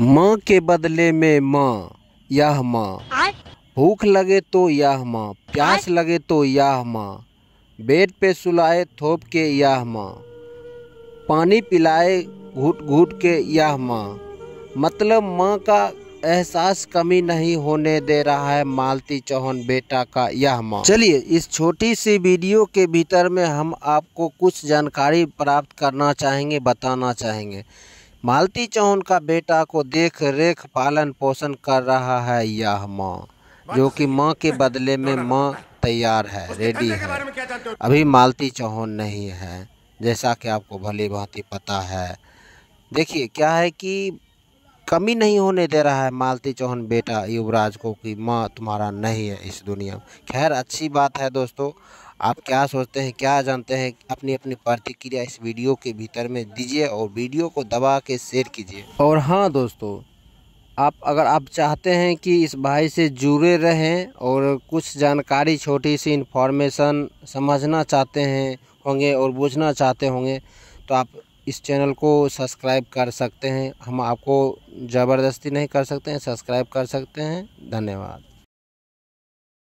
माँ के बदले में माँ यह माँ भूख लगे तो यह माँ प्यास लगे तो यह माँ बेड पे सुलाए थोप के यह माँ पानी पिलाए घुट घुट के यह माँ मतलब माँ का एहसास कमी नहीं होने दे रहा है मालती चौहान बेटा का यह माँ चलिए इस छोटी सी वीडियो के भीतर में हम आपको कुछ जानकारी प्राप्त करना चाहेंगे बताना चाहेंगे मालती चौहान का बेटा को देख रेख पालन पोषण कर रहा है यह माँ जो कि माँ के बदले में माँ तैयार है रेडी है अभी मालती चौहान नहीं है जैसा कि आपको भली भांति पता है देखिए क्या है कि कमी नहीं होने दे रहा है मालती चौहान बेटा युवराज को कि माँ तुम्हारा नहीं है इस दुनिया में खैर अच्छी बात है दोस्तों आप क्या सोचते हैं क्या जानते हैं अपनी अपनी प्रतिक्रिया इस वीडियो के भीतर में दीजिए और वीडियो को दबा के शेयर कीजिए और हाँ दोस्तों आप अगर आप चाहते हैं कि इस भाई से जुड़े रहें और कुछ जानकारी छोटी सी इन्फॉर्मेशन समझना चाहते हैं होंगे और बूझना चाहते होंगे तो आप इस चैनल को सब्सक्राइब कर सकते हैं हम आपको ज़बरदस्ती नहीं कर सकते हैं सब्सक्राइब कर सकते हैं धन्यवाद